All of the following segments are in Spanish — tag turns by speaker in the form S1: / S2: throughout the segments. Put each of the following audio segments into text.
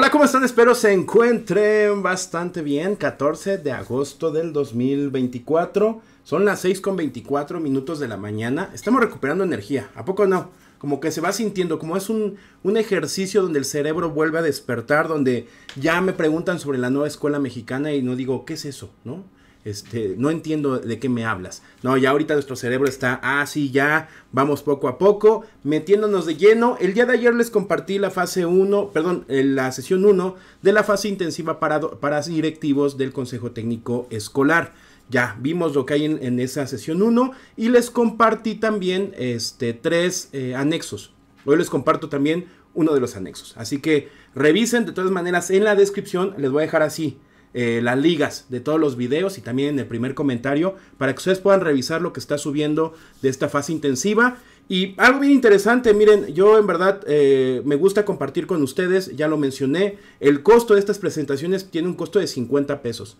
S1: Hola, ¿cómo están? Espero se encuentren bastante bien. 14 de agosto del 2024. Son las 6 con 24 minutos de la mañana. Estamos recuperando energía. ¿A poco no? Como que se va sintiendo, como es un, un ejercicio donde el cerebro vuelve a despertar, donde ya me preguntan sobre la nueva escuela mexicana y no digo, ¿qué es eso? ¿No? Este, no entiendo de qué me hablas. No, ya ahorita nuestro cerebro está así, ah, ya vamos poco a poco, metiéndonos de lleno. El día de ayer les compartí la fase 1, perdón, eh, la sesión 1 de la fase intensiva para, directivos del Consejo Técnico Escolar. Ya vimos lo que hay en, esa sesión 1 y les compartí también este, tres eh, anexos. Hoy les comparto también uno de los anexos. Así que revisen de todas maneras en la descripción, les voy a dejar así eh, las ligas de todos los videos y también en el primer comentario para que ustedes puedan revisar lo que está subiendo de esta fase intensiva. Y algo bien interesante, miren, yo en verdad eh, me gusta compartir con ustedes, ya lo mencioné, el costo de estas presentaciones tiene un costo de 50 pesos.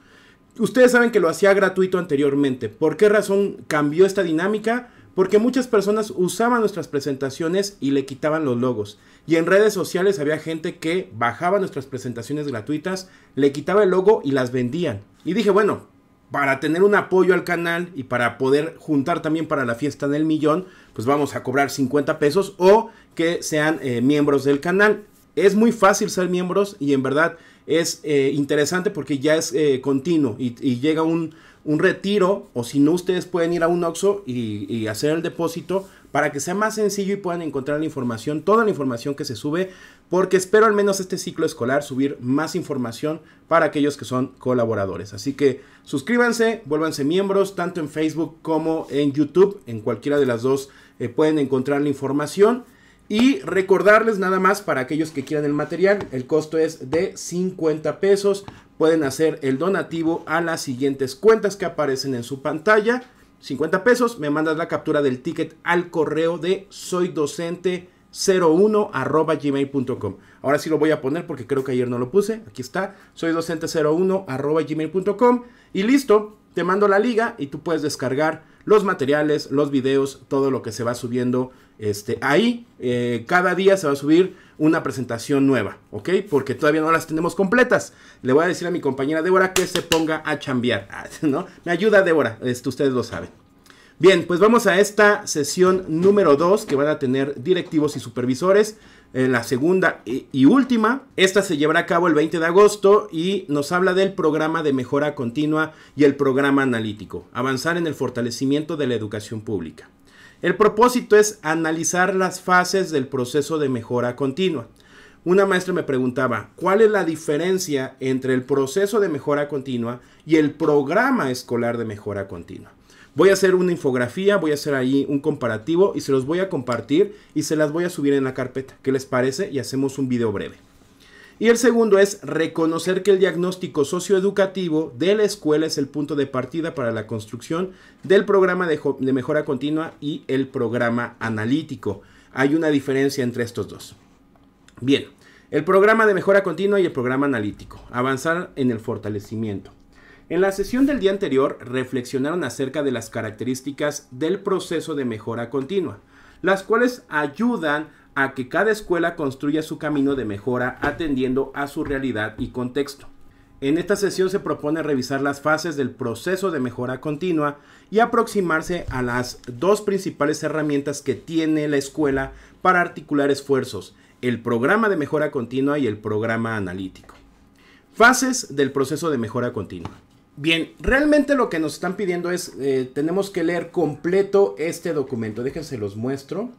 S1: Ustedes saben que lo hacía gratuito anteriormente. ¿Por qué razón cambió esta dinámica? porque muchas personas usaban nuestras presentaciones y le quitaban los logos. Y en redes sociales había gente que bajaba nuestras presentaciones gratuitas, le quitaba el logo y las vendían. Y dije, bueno, para tener un apoyo al canal y para poder juntar también para la fiesta del millón, pues vamos a cobrar 50 pesos o que sean eh, miembros del canal. Es muy fácil ser miembros y en verdad es eh, interesante porque ya es eh, continuo y llega un, un retiro o si no ustedes pueden ir a un OXO y, hacer el depósito para que sea más sencillo y puedan encontrar la información, toda la información que se sube, porque espero al menos este ciclo escolar subir más información para aquellos que son colaboradores. Así que suscríbanse, vuélvanse miembros, tanto en Facebook como en YouTube, en cualquiera de las dos eh, pueden encontrar la información. Y recordarles nada más para aquellos que quieran el material, el costo es de 50 pesos pueden hacer el donativo a las siguientes cuentas que aparecen en su pantalla. 50 pesos, me mandas la captura del ticket al correo de soydocente01 gmail.com. Ahora sí lo voy a poner porque creo que ayer no lo puse. Aquí está, soydocente01 gmail.com. Y listo, te mando la liga y tú puedes descargar los materiales, los videos, todo lo que se va subiendo este, ahí eh, cada día se va a subir una presentación nueva, ¿ok? Porque todavía no las tenemos completas. Le voy a decir a mi compañera Débora que se ponga a chambear, ah, ¿no? Me ayuda Débora, esto ustedes lo saben. Bien, pues vamos a esta sesión número 2 que van a tener directivos y supervisores. En la segunda y última, esta se llevará a cabo el 20 de agosto y nos habla del programa de mejora continua y el programa analítico, avanzar en el fortalecimiento de la educación pública. El propósito es analizar las fases del proceso de mejora continua. Una maestra me preguntaba, ¿cuál es la diferencia entre el proceso de mejora continua y el programa escolar de mejora continua? Voy a hacer una infografía, voy a hacer ahí un comparativo y se los voy a compartir y se las voy a subir en la carpeta. ¿Qué les parece? Y hacemos un video breve. Y el segundo es reconocer que el diagnóstico socioeducativo de la escuela es el punto de partida para la construcción del programa de, mejora continua y el programa analítico. Hay una diferencia entre estos dos. Bien, el programa de mejora continua y el programa analítico. Avanzar en el fortalecimiento. En la sesión del día anterior reflexionaron acerca de las características del proceso de mejora continua, las cuales ayudan a que cada escuela construya su camino de mejora atendiendo a su realidad y contexto. En esta sesión se propone revisar las fases del proceso de mejora continua y aproximarse a las dos principales herramientas que tiene la escuela para articular esfuerzos, el programa de mejora continua y el programa analítico. Fases del proceso de mejora continua. Bien, realmente lo que nos están pidiendo es, eh, tenemos que leer completo este documento. Déjense los muestro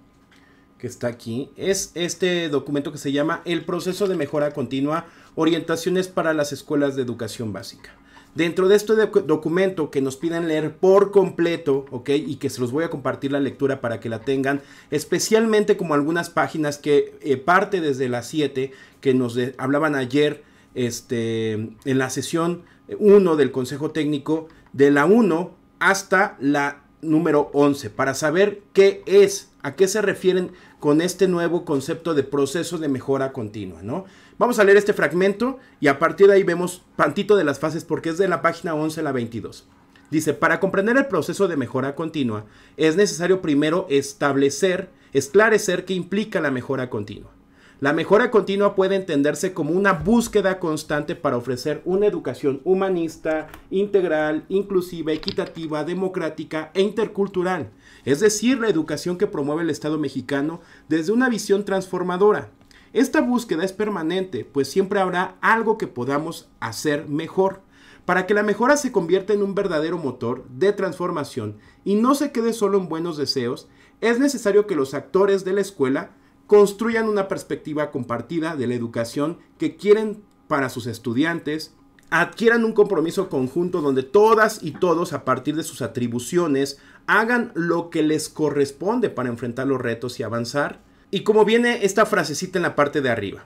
S1: que está aquí, es este documento que se llama El proceso de mejora continua, orientaciones para las escuelas de educación básica. Dentro de este documento que nos piden leer por completo, ok, y que se los voy a compartir la lectura para que la tengan, especialmente como algunas páginas que eh, parte desde la 7 que nos hablaban ayer este, en la sesión 1 del Consejo Técnico, de la 1 hasta la número 11, para saber qué es, a qué se refieren con este nuevo concepto de proceso de mejora continua, ¿no? Vamos a leer este fragmento y a partir de ahí vemos pantito de las fases porque es de la página 11 a la 22. Dice, para comprender el proceso de mejora continua es necesario primero establecer, esclarecer qué implica la mejora continua. La mejora continua puede entenderse como una búsqueda constante para ofrecer una educación humanista, integral, inclusiva, equitativa, democrática e intercultural, es decir, la educación que promueve el Estado mexicano desde una visión transformadora. Esta búsqueda es permanente, pues siempre habrá algo que podamos hacer mejor para que la mejora se convierta en un verdadero motor de transformación y no se quede solo en buenos deseos, es necesario que los actores de la escuela construyan una perspectiva compartida de la educación que quieren para sus estudiantes, adquieran un compromiso conjunto donde todas y todos a partir de sus atribuciones hagan lo que les corresponde para enfrentar los retos y avanzar. Y como viene esta frasecita en la parte de arriba,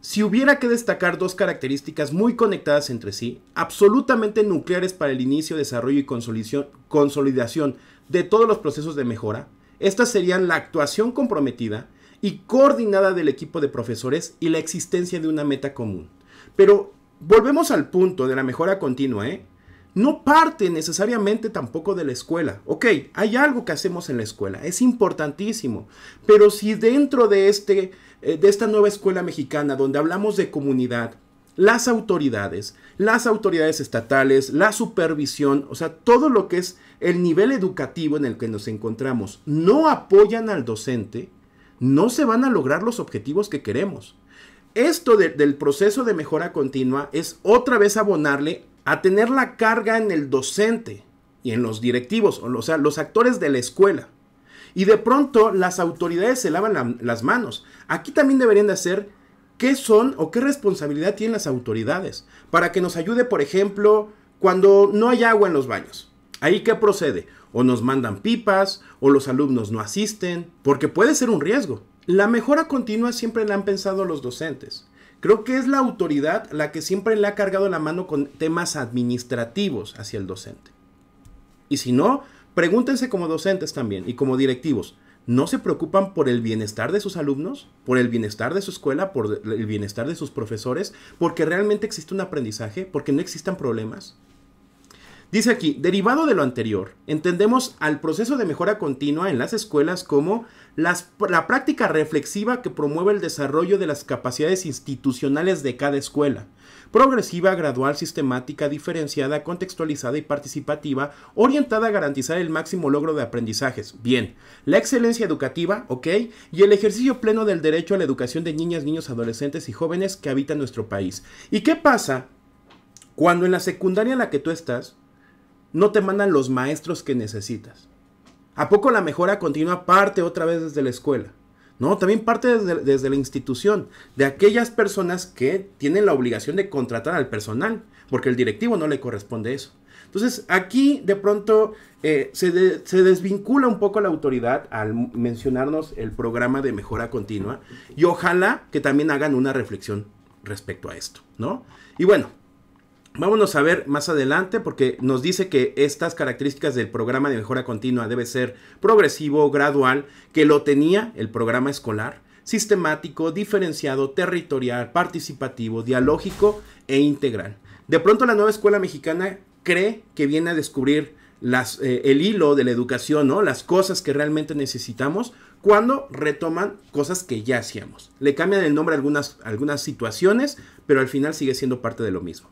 S1: si hubiera que destacar dos características muy conectadas entre sí, absolutamente nucleares para el inicio, desarrollo y consolidación de todos los procesos de mejora, estas serían la actuación comprometida y coordinada del equipo de profesores y la existencia de una meta común. Pero volvemos al punto de la mejora continua, ¿eh? No parte necesariamente tampoco de la escuela. Ok, hay algo que hacemos en la escuela, es importantísimo. Pero si dentro de, este, eh, de esta nueva escuela mexicana, donde hablamos de comunidad, las autoridades, las autoridades estatales, la supervisión, o sea, todo lo que es el nivel educativo en el que nos encontramos, no apoyan al docente, no se van a lograr los objetivos que queremos. Esto del proceso de mejora continua es otra vez abonarle a tener la carga en el docente y en los directivos, o sea, los actores de la escuela. Y de pronto las autoridades se lavan las manos. Aquí también deberían de hacer qué son o qué responsabilidad tienen las autoridades para que nos ayude, por ejemplo, cuando no hay agua en los baños. Ahí qué procede o nos mandan pipas, o los alumnos no asisten, porque puede ser un riesgo. La mejora continua siempre la han pensado los docentes. Creo que es la autoridad la que siempre le ha cargado la mano con temas administrativos hacia el docente. Y si no, pregúntense como docentes también y como directivos, ¿no se preocupan por el bienestar de sus alumnos, por el bienestar de su escuela, por el bienestar de sus profesores, porque realmente existe un aprendizaje, porque no existan problemas? Dice aquí, derivado de lo anterior, entendemos al proceso de mejora continua en las escuelas como la práctica reflexiva que promueve el desarrollo de las capacidades institucionales de cada escuela, progresiva, gradual, sistemática, diferenciada, contextualizada y participativa, orientada a garantizar el máximo logro de aprendizajes, bien, la excelencia educativa, ok, y el ejercicio pleno del derecho a la educación de niñas, niños, adolescentes y jóvenes que habitan nuestro país. ¿Y qué pasa cuando en la secundaria en la que tú estás, no te mandan los maestros que necesitas. ¿A poco la mejora continua parte otra vez desde la escuela? No, también parte desde, la institución, de aquellas personas que tienen la obligación de contratar al personal, porque el directivo no le corresponde eso. Entonces, aquí de pronto eh, se, se, desvincula un poco la autoridad al mencionarnos el programa de mejora continua y ojalá que también hagan una reflexión respecto a esto, ¿no? Y bueno, Vámonos a ver más adelante porque nos dice que estas características del programa de mejora continua debe ser progresivo, gradual, que lo tenía el programa escolar, sistemático, diferenciado, territorial, participativo, dialógico e integral. De pronto la nueva escuela mexicana cree que viene a descubrir eh, el hilo de la educación, ¿no? las cosas que realmente necesitamos, cuando retoman cosas que ya hacíamos. Le cambian el nombre a algunas, algunas situaciones, pero al final sigue siendo parte de lo mismo.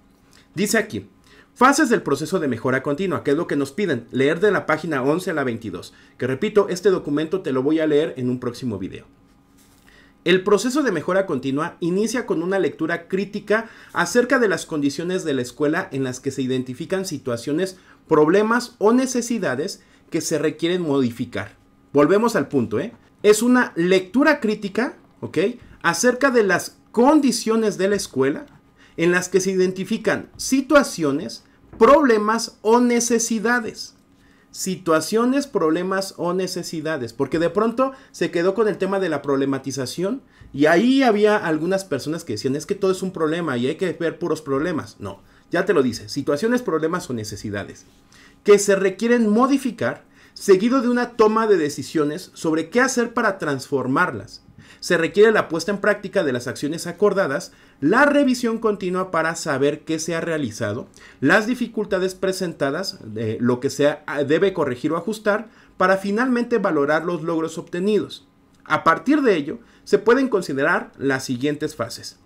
S1: Dice aquí, Fases del proceso de mejora continua, que es lo que nos piden, leer de la página 11 a la 22, que repito, este documento te lo voy a leer en un próximo video. El proceso de mejora continua inicia con una lectura crítica acerca de las condiciones de la escuela en las que se identifican situaciones, problemas o necesidades que se requieren modificar. Volvemos al punto, ¿eh? Es una lectura crítica, ¿ok? Acerca de las condiciones de la escuela en las que se identifican situaciones, problemas o necesidades. Situaciones, problemas o necesidades. Porque de pronto se quedó con el tema de la problematización y ahí había algunas personas que decían, es que todo es un problema y hay que ver puros problemas. No, ya te lo dice, situaciones, problemas o necesidades. Que se requieren modificar seguido de una toma de decisiones sobre qué hacer para transformarlas se requiere la puesta en práctica de las acciones acordadas, la revisión continua para saber qué se ha realizado, las dificultades presentadas, eh, lo que se debe corregir o ajustar, para finalmente valorar los logros obtenidos. A partir de ello, se pueden considerar las siguientes fases.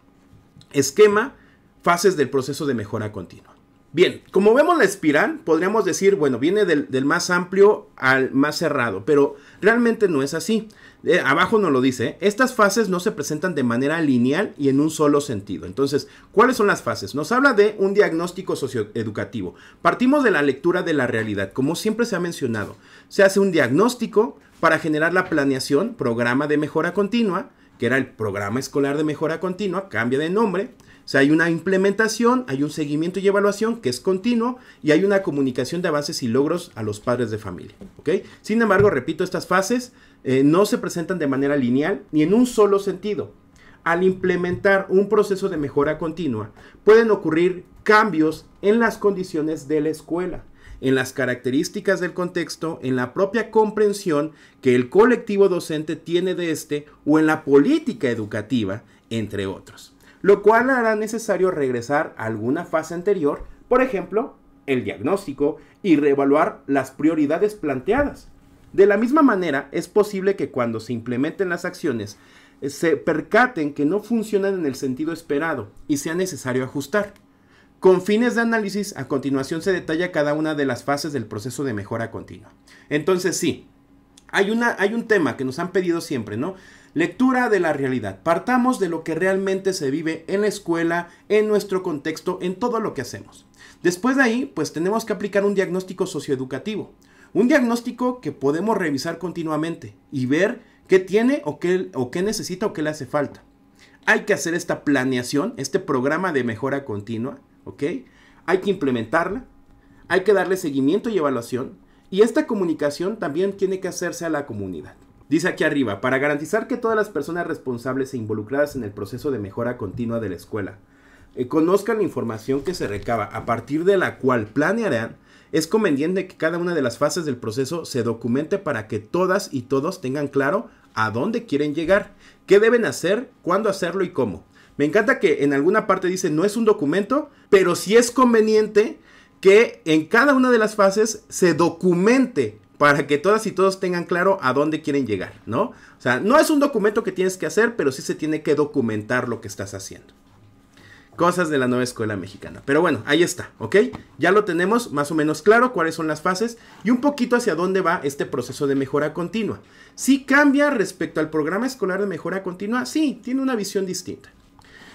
S1: Esquema, fases del proceso de mejora continua. Bien, como vemos la espiral, podríamos decir, bueno, viene del, más amplio al más cerrado, pero realmente no es así. Eh, abajo nos lo dice, estas fases no se presentan de manera lineal y en un solo sentido. Entonces, ¿cuáles son las fases? Nos habla de un diagnóstico socioeducativo. Partimos de la lectura de la realidad, como siempre se ha mencionado. Se hace un diagnóstico para generar la planeación, programa de mejora continua, que era el programa escolar de mejora continua, cambia de nombre. Se hay una implementación, hay un seguimiento y evaluación que es continuo y hay una comunicación de avances y logros a los padres de familia. Sin embargo, repito, estas fases eh, no se presentan de manera lineal ni en un solo sentido. Al implementar un proceso de mejora continua, pueden ocurrir cambios en las condiciones de la escuela, en las características del contexto, en la propia comprensión que el colectivo docente tiene de este o en la política educativa, entre otros. Lo cual hará necesario regresar a alguna fase anterior, por ejemplo, el diagnóstico y reevaluar las prioridades planteadas de la misma manera, es posible que cuando se implementen las acciones, eh, se percaten que no funcionan en el sentido esperado y sea necesario ajustar. Con fines de análisis, a continuación se detalla cada una de las fases del proceso de mejora continua. Entonces, sí, hay, una, hay un tema que nos han pedido siempre, ¿no? Lectura de la realidad. Partamos de lo que realmente se vive en la escuela, en nuestro contexto, en todo lo que hacemos. Después de ahí, pues tenemos que aplicar un diagnóstico socioeducativo. Un diagnóstico que podemos revisar continuamente y ver qué tiene o qué, o qué necesita o qué le hace falta. Hay que hacer esta planeación, este programa de mejora continua, ¿ok? Hay que implementarla, hay que darle seguimiento y evaluación, y esta comunicación también tiene que hacerse a la comunidad. Dice aquí arriba, para garantizar que todas las personas responsables e involucradas en el proceso de mejora continua de la escuela eh, conozcan la información que se recaba, a partir de la cual planearán es conveniente que cada una de las fases del proceso se documente para que todas y todos tengan claro a dónde quieren llegar, qué deben hacer, cuándo hacerlo y cómo. Me encanta que en alguna parte dice no es un documento, pero sí es conveniente que en cada una de las fases se documente para que todas y todos tengan claro a dónde quieren llegar, ¿no? O sea, no es un documento que tienes que hacer, pero sí se tiene que documentar lo que estás haciendo. Cosas de la nueva escuela mexicana. Pero bueno, ahí está, ¿ok? Ya lo tenemos más o menos claro cuáles son las fases y un poquito hacia dónde va este proceso de mejora continua. Si cambia respecto al programa escolar de mejora continua, sí, tiene una visión distinta.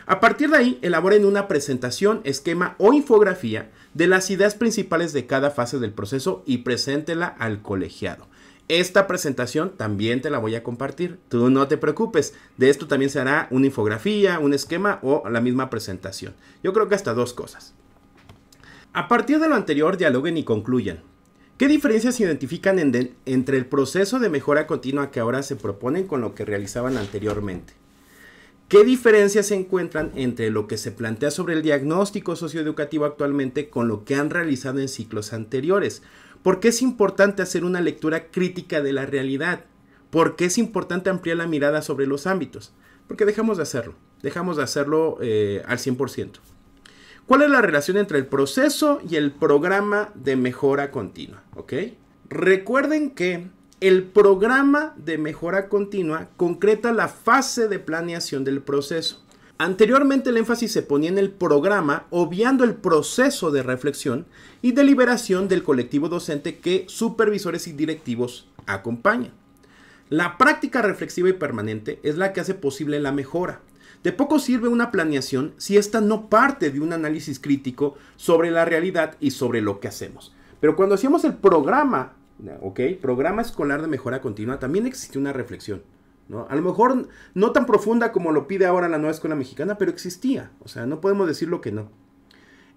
S1: A partir de ahí, elaboren una presentación, esquema o infografía de las ideas principales de cada fase del proceso y preséntela al colegiado. Esta presentación también te la voy a compartir. Tú no te preocupes. De esto también se hará una infografía, un esquema o la misma presentación. Yo creo que hasta dos cosas. A partir de lo anterior, dialoguen y concluyan. ¿Qué diferencias se identifican entre el proceso de mejora continua que ahora se proponen con lo que realizaban anteriormente? ¿Qué diferencias se encuentran entre lo que se plantea sobre el diagnóstico socioeducativo actualmente con lo que han realizado en ciclos anteriores? ¿Por qué es importante hacer una lectura crítica de la realidad? ¿Por qué es importante ampliar la mirada sobre los ámbitos? Porque dejamos de hacerlo, dejamos de hacerlo eh, al 100%. ¿Cuál es la relación entre el proceso y el programa de mejora continua? Recuerden que el programa de mejora continua concreta la fase de planeación del proceso. Anteriormente el énfasis se ponía en el programa, obviando el proceso de reflexión y deliberación del colectivo docente que supervisores y directivos acompañan. La práctica reflexiva y permanente es la que hace posible la mejora. De poco sirve una planeación si esta no parte de un análisis crítico sobre la realidad y sobre lo que hacemos. Pero cuando hacíamos el programa, ¿ok? Programa escolar de mejora continua, también existe una reflexión. A lo mejor no tan profunda como lo pide ahora la nueva escuela mexicana, pero existía, o sea, no podemos decir lo que no.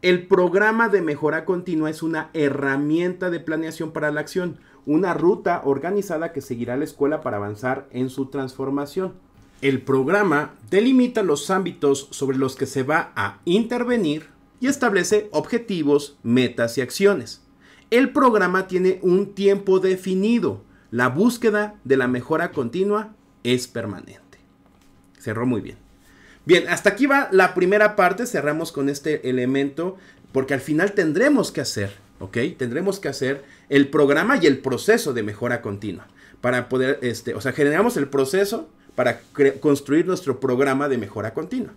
S1: El programa de mejora continua es una herramienta de planeación para la acción, una ruta organizada que seguirá la escuela para avanzar en su transformación. El programa delimita los ámbitos sobre los que se va a intervenir y establece objetivos, metas y acciones. El programa tiene un tiempo definido. La búsqueda de la mejora continua es permanente. Cerró muy bien. Bien, hasta aquí va la primera parte. Cerramos con este elemento porque al final tendremos que hacer, ¿ok? Tendremos que hacer el programa y el proceso de mejora continua para poder, este, o sea, generamos el proceso para construir nuestro programa de mejora continua.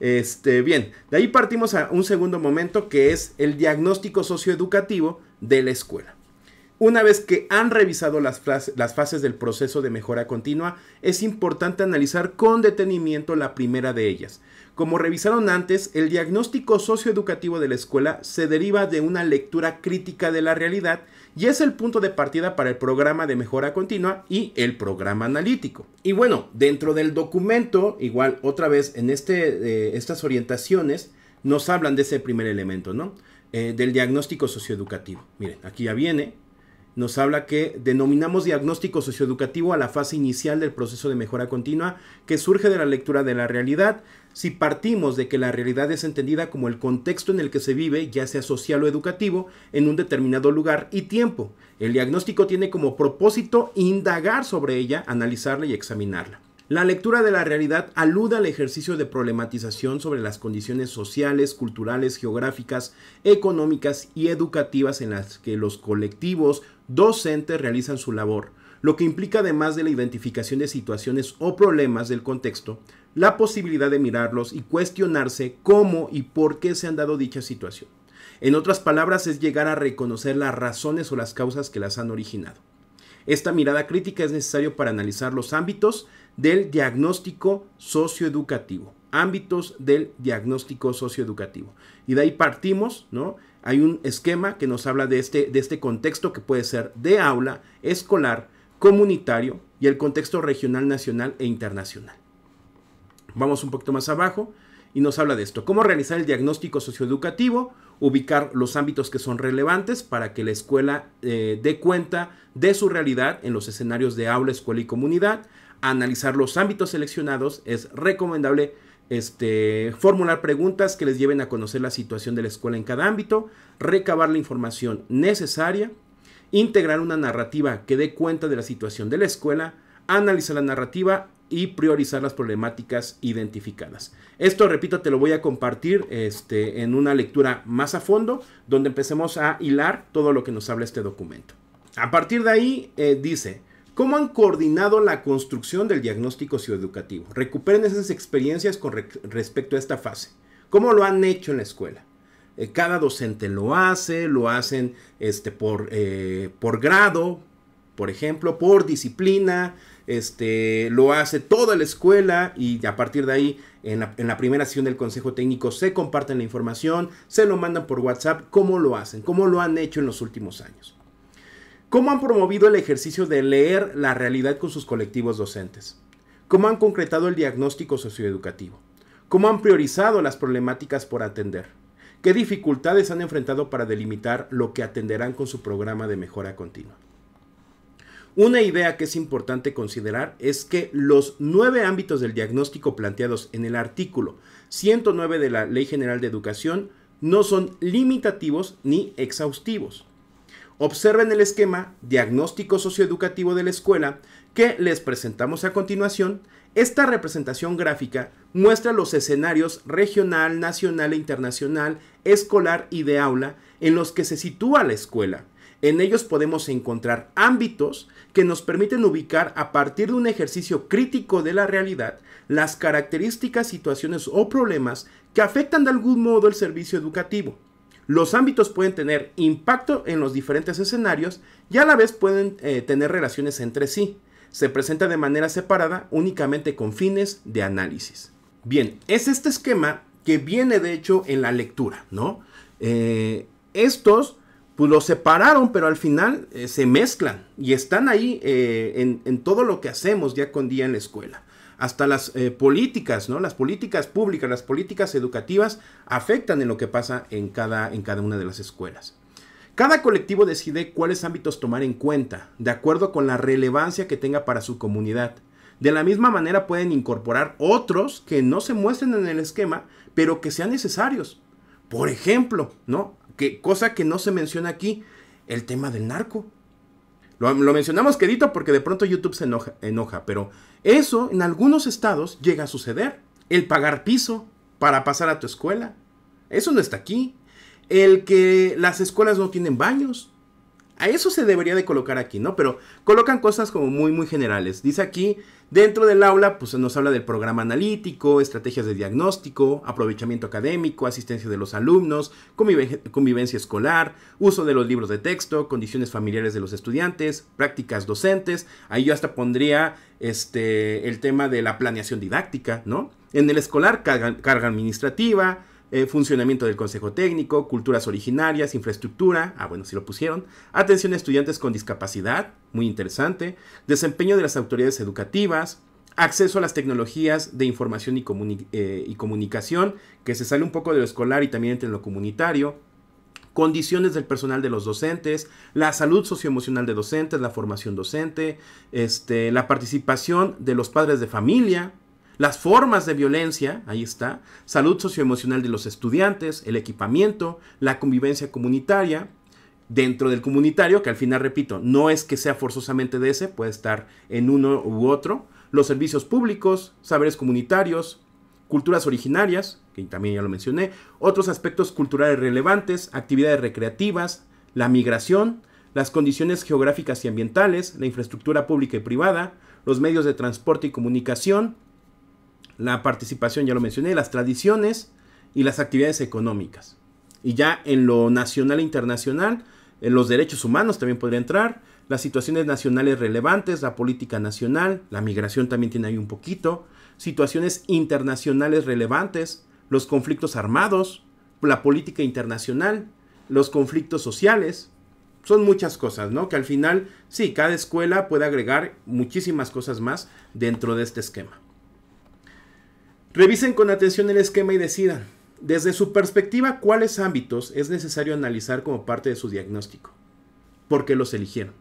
S1: Este, bien, de ahí partimos a un segundo momento que es el diagnóstico socioeducativo de la escuela. Una vez que han revisado las, las, fases del proceso de mejora continua, es importante analizar con detenimiento la primera de ellas. Como revisaron antes, el diagnóstico socioeducativo de la escuela se deriva de una lectura crítica de la realidad y es el punto de partida para el programa de mejora continua y el programa analítico. Y bueno, dentro del documento, igual otra vez en este, eh, estas orientaciones, nos hablan de ese primer elemento, ¿no? Eh, del diagnóstico socioeducativo. Miren, aquí ya viene, nos habla que denominamos diagnóstico socioeducativo a la fase inicial del proceso de mejora continua que surge de la lectura de la realidad. Si partimos de que la realidad es entendida como el contexto en el que se vive, ya sea social o educativo, en un determinado lugar y tiempo, el diagnóstico tiene como propósito indagar sobre ella, analizarla y examinarla. La lectura de la realidad aluda al ejercicio de problematización sobre las condiciones sociales, culturales, geográficas, económicas y educativas en las que los colectivos docentes realizan su labor, lo que implica además de la identificación de situaciones o problemas del contexto, la posibilidad de mirarlos y cuestionarse cómo y por qué se han dado dicha situación. En otras palabras, es llegar a reconocer las razones o las causas que las han originado. Esta mirada crítica es necesaria para analizar los ámbitos del diagnóstico socioeducativo. Ámbitos del diagnóstico socioeducativo. Y de ahí partimos, ¿no? Hay un esquema que nos habla de este, de este contexto que puede ser de aula, escolar, comunitario y el contexto regional, nacional e internacional. Vamos un poquito más abajo y nos habla de esto. Cómo realizar el diagnóstico socioeducativo, ubicar los ámbitos que son relevantes para que la escuela eh, dé cuenta de su realidad en los escenarios de aula, escuela y comunidad, analizar los ámbitos seleccionados, es recomendable este, formular preguntas que les lleven a conocer la situación de la escuela en cada ámbito, recabar la información necesaria, integrar una narrativa que dé cuenta de la situación de la escuela, analizar la narrativa y priorizar las problemáticas identificadas. Esto, repito, te lo voy a compartir este, en una lectura más a fondo, donde empecemos a hilar todo lo que nos habla este documento. A partir de ahí, eh, dice, ¿Cómo han coordinado la construcción del diagnóstico psicoeducativo? Recuperen esas experiencias con respecto a esta fase. ¿Cómo lo han hecho en la escuela? Eh, cada docente lo hace, lo hacen este, eh, por, grado, por ejemplo, por disciplina, este, lo hace toda la escuela y a partir de ahí en en la, primera sesión del Consejo Técnico se comparten la información, se lo mandan por WhatsApp, cómo lo hacen, cómo lo han hecho en los últimos años. ¿Cómo han promovido el ejercicio de leer la realidad con sus colectivos docentes? ¿Cómo han concretado el diagnóstico socioeducativo? ¿Cómo han priorizado las problemáticas por atender? ¿Qué dificultades han enfrentado para delimitar lo que atenderán con su programa de mejora continua? Una idea que es importante considerar es que los nueve ámbitos del diagnóstico planteados en el artículo 109 de la Ley General de Educación no son limitativos ni exhaustivos Observen el esquema diagnóstico socioeducativo de la escuela que les presentamos a continuación. Esta representación gráfica muestra los escenarios regional, nacional e internacional, escolar y de aula en los que se sitúa la escuela. En ellos podemos encontrar ámbitos que nos permiten ubicar a partir de un ejercicio crítico de la realidad las características, situaciones o problemas que afectan de algún modo el servicio educativo. Los ámbitos pueden tener impacto en los diferentes escenarios y a la vez pueden eh, tener relaciones entre sí. Se presenta de manera separada únicamente con fines de análisis. Bien, es este esquema que viene de hecho en la lectura, ¿no? Eh, estos pues, lo separaron, pero al final eh, se mezclan y están ahí eh, en, todo lo que hacemos día con día en la escuela. Hasta las eh, políticas, ¿no? Las políticas públicas, las políticas educativas afectan en lo que pasa en cada, en cada una de las escuelas. Cada colectivo decide cuáles ámbitos tomar en cuenta, de acuerdo con la relevancia que tenga para su comunidad. De la misma manera pueden incorporar otros que no se muestren en el esquema, pero que sean necesarios. Por ejemplo, ¿no? cosa que no se menciona aquí, el tema del narco. Lo, mencionamos quedito porque de pronto YouTube se enoja, enoja, pero eso en algunos estados llega a suceder. El pagar piso para pasar a tu escuela, eso no está aquí. El que las escuelas no tienen baños, a eso se debería de colocar aquí, ¿no? Pero colocan cosas como muy, muy generales. Dice aquí, dentro del aula, pues nos habla del programa analítico, estrategias de diagnóstico, aprovechamiento académico, asistencia de los alumnos, convivencia escolar, uso de los libros de texto, condiciones familiares de los estudiantes, prácticas docentes. Ahí yo hasta pondría este, el tema de la planeación didáctica, ¿no? En el escolar, carga administrativa, eh, funcionamiento del Consejo Técnico, culturas originarias, infraestructura, ah bueno, si lo pusieron, atención a estudiantes con discapacidad, muy interesante, desempeño de las autoridades educativas, acceso a las tecnologías de información eh, y, comunicación, que se sale un poco de lo escolar y también entra en lo comunitario, condiciones del personal de los docentes, la salud socioemocional de docentes, la formación docente, este, la participación de los padres de familia, las formas de violencia, ahí está, salud socioemocional de los estudiantes, el equipamiento, la convivencia comunitaria, dentro del comunitario, que al final, repito, no es que sea forzosamente de ese, puede estar en uno u otro, los servicios públicos, saberes comunitarios, culturas originarias, que también ya lo mencioné, otros aspectos culturales relevantes, actividades recreativas, la migración, las condiciones geográficas y ambientales, la infraestructura pública y privada, los medios de transporte y comunicación, la participación, ya lo mencioné, las tradiciones y las actividades económicas. Y ya en lo nacional e internacional, en eh, los derechos humanos también podría entrar, las situaciones nacionales relevantes, la política nacional, la migración también tiene ahí un poquito, situaciones internacionales relevantes, los conflictos armados, la política internacional, los conflictos sociales. Son muchas cosas, ¿no? Que al final, sí, cada escuela puede agregar muchísimas cosas más dentro de este esquema. Revisen con atención el esquema y decidan, desde su perspectiva, cuáles ámbitos es necesario analizar como parte de su diagnóstico. ¿Por qué los eligieron?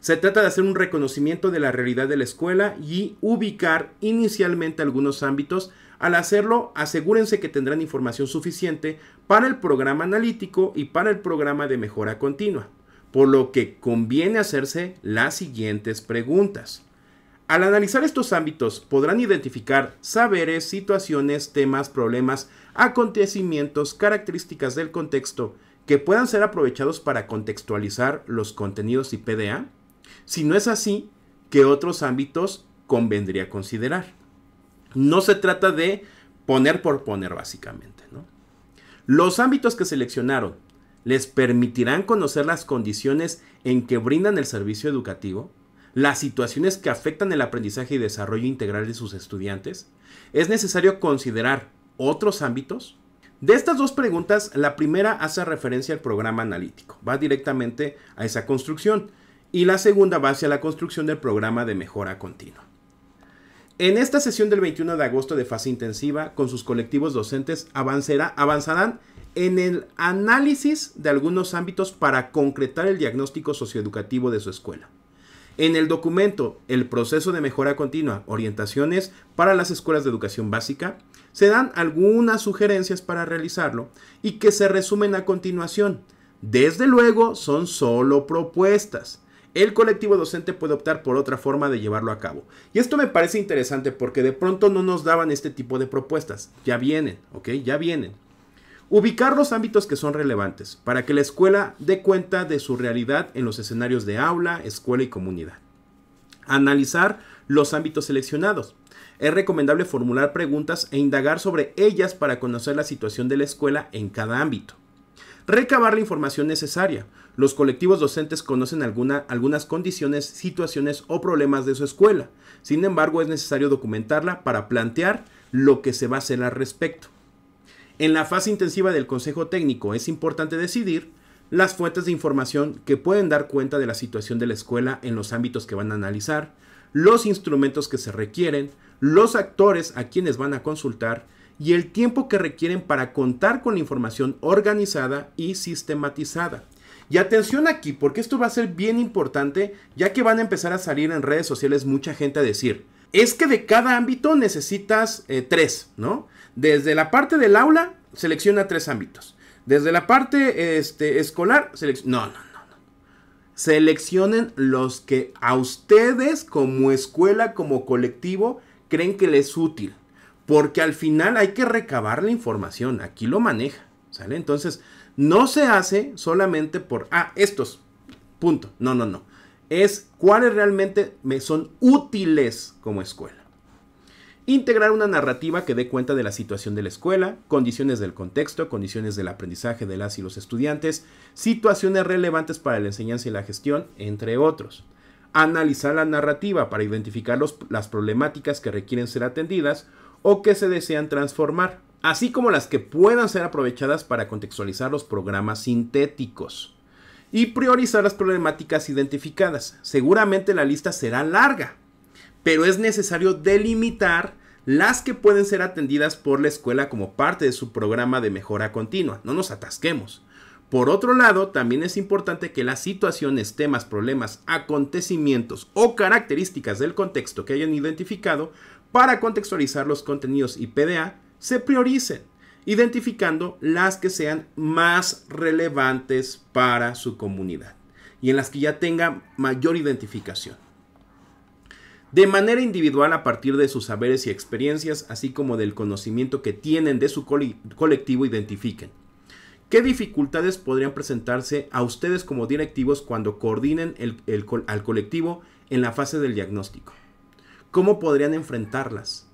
S1: Se trata de hacer un reconocimiento de la realidad de la escuela y ubicar inicialmente algunos ámbitos. Al hacerlo, asegúrense que tendrán información suficiente para el programa analítico y para el programa de mejora continua, por lo que conviene hacerse las siguientes preguntas. Al analizar estos ámbitos podrán identificar saberes, situaciones, temas, problemas, acontecimientos, características del contexto que puedan ser aprovechados para contextualizar los contenidos y PDA. Si no es así, ¿qué otros ámbitos convendría considerar? No se trata de poner por poner básicamente. Los ámbitos que seleccionaron les permitirán conocer las condiciones en que brindan el servicio educativo las situaciones que afectan el aprendizaje y desarrollo integral de sus estudiantes, es necesario considerar otros ámbitos. De estas dos preguntas, la primera hace referencia al programa analítico, va directamente a esa construcción, y la segunda va hacia la construcción del programa de mejora continua. En esta sesión del 21 de agosto de fase intensiva, con sus colectivos docentes, avanzarán en el análisis de algunos ámbitos para concretar el diagnóstico socioeducativo de su escuela en el documento El proceso de mejora continua, orientaciones para las escuelas de educación básica, se dan algunas sugerencias para realizarlo y que se resumen a continuación. Desde luego son solo propuestas. El colectivo docente puede optar por otra forma de llevarlo a cabo. Y esto me parece interesante porque de pronto no nos daban este tipo de propuestas. Ya vienen, ¿ok? Ya vienen. Ubicar los ámbitos que son relevantes para que la escuela dé cuenta de su realidad en los escenarios de aula, escuela y comunidad. Analizar los ámbitos seleccionados. Es recomendable formular preguntas e indagar sobre ellas para conocer la situación de la escuela en cada ámbito. Recabar la información necesaria. Los colectivos docentes conocen alguna, algunas condiciones, situaciones o problemas de su escuela. Sin embargo, es necesario documentarla para plantear lo que se va a hacer al respecto. En la fase intensiva del Consejo Técnico es importante decidir las fuentes de información que pueden dar cuenta de la situación de la escuela en los ámbitos que van a analizar, los instrumentos que se requieren, los actores a quienes van a consultar y el tiempo que requieren para contar con la información organizada y sistematizada. Y atención aquí, porque esto va a ser bien importante, ya que van a empezar a salir en redes sociales mucha gente a decir, es que de cada ámbito necesitas eh, tres, ¿no? Desde la parte del aula, selecciona tres ámbitos. Desde la parte este, escolar, no, no, no, no. Seleccionen los que a ustedes como escuela, como colectivo, creen que les es útil. Porque al final hay que recabar la información. Aquí lo maneja. ¿Sale? Entonces, no se hace solamente por, ah, estos. Punto. No, no, no. Es cuáles realmente me son útiles como escuela. Integrar una narrativa que dé cuenta de la situación de la escuela, condiciones del contexto, condiciones del aprendizaje de las y los estudiantes, situaciones relevantes para la enseñanza y la gestión, entre otros. Analizar la narrativa para identificar las problemáticas que requieren ser atendidas o que se desean transformar, así como las que puedan ser aprovechadas para contextualizar los programas sintéticos. Y priorizar las problemáticas identificadas. Seguramente la lista será larga, pero es necesario delimitar las que pueden ser atendidas por la escuela como parte de su programa de mejora continua. No nos atasquemos. Por otro lado, también es importante que las situaciones, temas, problemas, acontecimientos o características del contexto que hayan identificado para contextualizar los contenidos y PDA se prioricen, identificando las que sean más relevantes para su comunidad y en las que ya tenga mayor identificación de manera individual a partir de sus saberes y experiencias, así como del conocimiento que tienen de su colectivo identifiquen. ¿Qué dificultades podrían presentarse a ustedes como directivos cuando coordinen al colectivo en la fase del diagnóstico? ¿Cómo podrían enfrentarlas?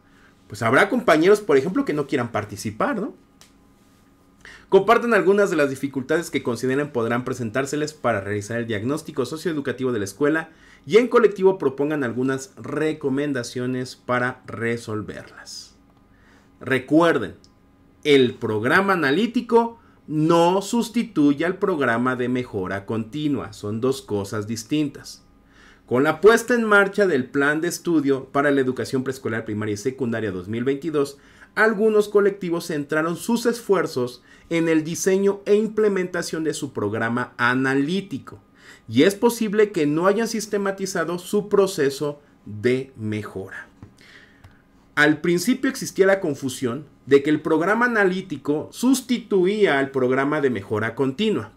S1: Pues habrá compañeros, por ejemplo, que no quieran participar, ¿no? Compartan algunas de las dificultades que consideren podrán presentárseles para realizar el diagnóstico socioeducativo de la escuela y en colectivo propongan algunas recomendaciones para resolverlas. Recuerden, el programa analítico no sustituye al programa de mejora continua, son dos cosas distintas. Con la puesta en marcha del Plan de Estudio para la Educación Preescolar Primaria y Secundaria 2022, algunos colectivos centraron sus esfuerzos en el diseño e implementación de su programa analítico, y es posible que no hayan sistematizado su proceso de mejora. Al principio existía la confusión de que el programa analítico sustituía al programa de mejora continua.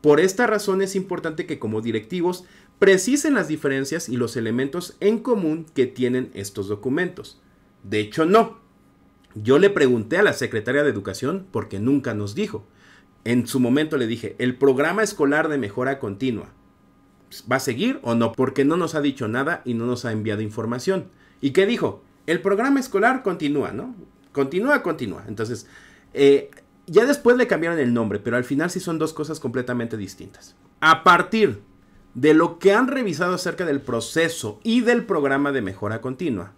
S1: Por esta razón es importante que como directivos precisen las diferencias y los elementos en común que tienen estos documentos. De hecho, no. Yo le pregunté a la secretaria de Educación porque nunca nos dijo. En su momento le dije, el programa escolar de mejora continua, ¿va a seguir o no? Porque no nos ha dicho nada y no nos ha enviado información. ¿Y qué dijo? El programa escolar continúa, ¿no? Continúa, continúa. Entonces, eh, ya después le cambiaron el nombre, pero al final sí son dos cosas completamente distintas. A partir de lo que han revisado acerca del proceso y del programa de mejora continua,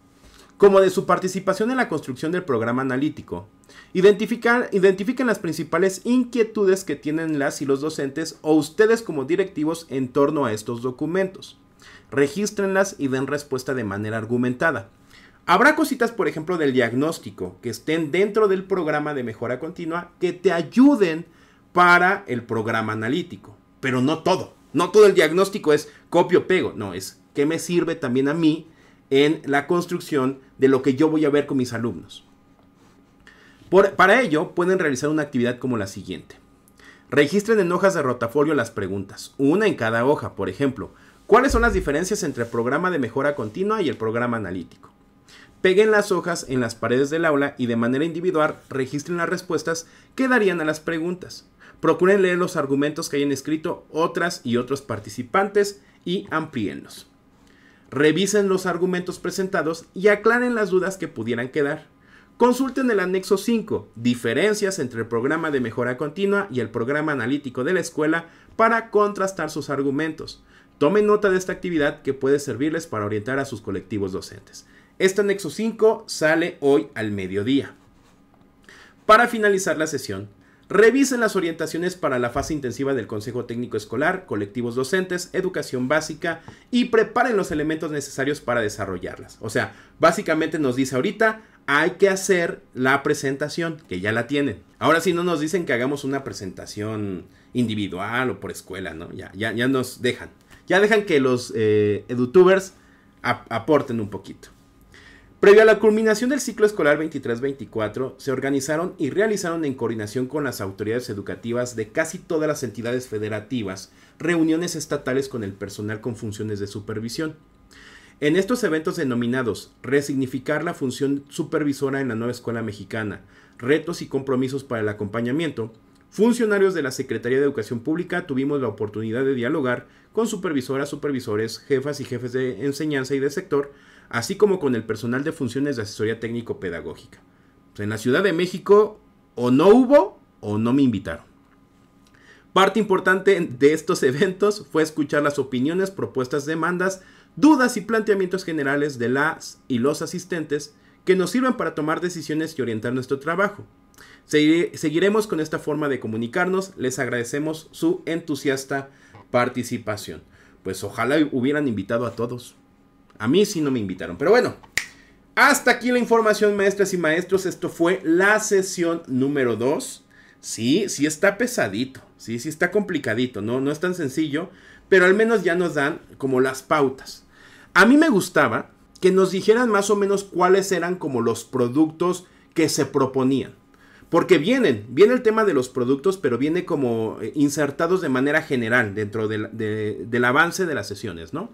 S1: como de su participación en la construcción del programa analítico. Identificar, identifiquen las principales inquietudes que tienen las y los docentes o ustedes como directivos en torno a estos documentos. Regístrenlas y den respuesta de manera argumentada. Habrá cositas, por ejemplo, del diagnóstico que estén dentro del programa de mejora continua que te ayuden para el programa analítico, pero no todo. No todo el diagnóstico es copio-pego, no, es qué me sirve también a mí en la construcción de lo que yo voy a ver con mis alumnos. para ello, pueden realizar una actividad como la siguiente. Registren en hojas de rotafolio las preguntas, una en cada hoja, por ejemplo. ¿Cuáles son las diferencias entre el programa de mejora continua y el programa analítico? Peguen las hojas en las paredes del aula y de manera individual registren las respuestas que darían a las preguntas. Procuren leer los argumentos que hayan escrito otras y otros participantes y amplíenlos. Revisen los argumentos presentados y aclaren las dudas que pudieran quedar. Consulten el anexo 5, diferencias entre el programa de mejora continua y el programa analítico de la escuela para contrastar sus argumentos. Tomen nota de esta actividad que puede servirles para orientar a sus colectivos docentes. Este anexo 5 sale hoy al mediodía. Para finalizar la sesión, Revisen las orientaciones para la fase intensiva del Consejo Técnico Escolar, colectivos docentes, educación básica y preparen los elementos necesarios para desarrollarlas. O sea, básicamente nos dice ahorita, hay que hacer la presentación, que ya la tienen. Ahora sí no nos dicen que hagamos una presentación individual o por escuela, ¿no? Ya, ya, ya nos dejan. Ya dejan que los eh, edutubers aporten un poquito. Previo a la culminación del ciclo escolar 23-24, se organizaron y realizaron en coordinación con las autoridades educativas de casi todas las entidades federativas reuniones estatales con el personal con funciones de supervisión. En estos eventos denominados Resignificar la función supervisora en la nueva escuela mexicana, retos y compromisos para el acompañamiento, funcionarios de la Secretaría de Educación Pública tuvimos la oportunidad de dialogar con supervisoras, supervisores, jefas y jefes de enseñanza y de sector, así como con el personal de funciones de asesoría técnico-pedagógica. Pues, en la Ciudad de México o no hubo o no me invitaron. Parte importante de estos eventos fue escuchar las opiniones, propuestas, demandas, dudas y planteamientos generales de las y los asistentes que nos sirvan para tomar decisiones y orientar nuestro trabajo. Seguiremos con esta forma de comunicarnos. Les agradecemos su entusiasta participación. Pues ojalá hubieran invitado a todos. A mí sí no me invitaron. Pero bueno, hasta aquí la información, maestras y maestros. Esto fue la sesión número 2. Sí, sí está pesadito. Sí, sí está complicadito. No, no es tan sencillo. Pero al menos ya nos dan como las pautas. A mí me gustaba que nos dijeran más o menos cuáles eran como los productos que se proponían. Porque vienen, viene el tema de los productos, pero viene como eh, insertados de manera general dentro del avance de las sesiones, ¿no?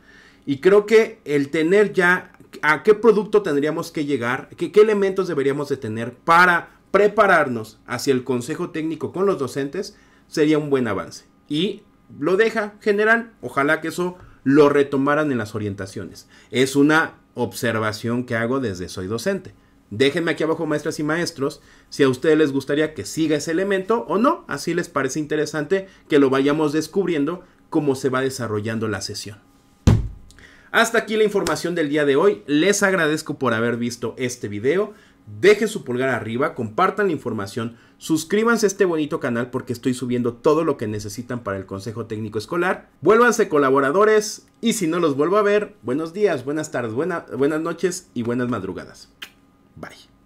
S1: Y creo que el tener ya a qué producto tendríamos que llegar, qué, elementos deberíamos de tener para prepararnos hacia el consejo técnico con los docentes, sería un buen avance. Y lo deja general, ojalá que eso lo retomaran en las orientaciones. Es una observación que hago desde soy docente. Déjenme aquí abajo, maestras y maestros, si a ustedes les gustaría que siga ese elemento o no. Así les parece interesante que lo vayamos descubriendo cómo se va desarrollando la sesión. Hasta aquí la información del día de hoy. Les agradezco por haber visto este video. Dejen su pulgar arriba, compartan la información, suscríbanse a este bonito canal porque estoy subiendo todo lo que necesitan para el Consejo Técnico Escolar. Vuélvanse colaboradores y si no los vuelvo a ver, buenos días, buenas tardes, buenas noches y buenas madrugadas. Bye.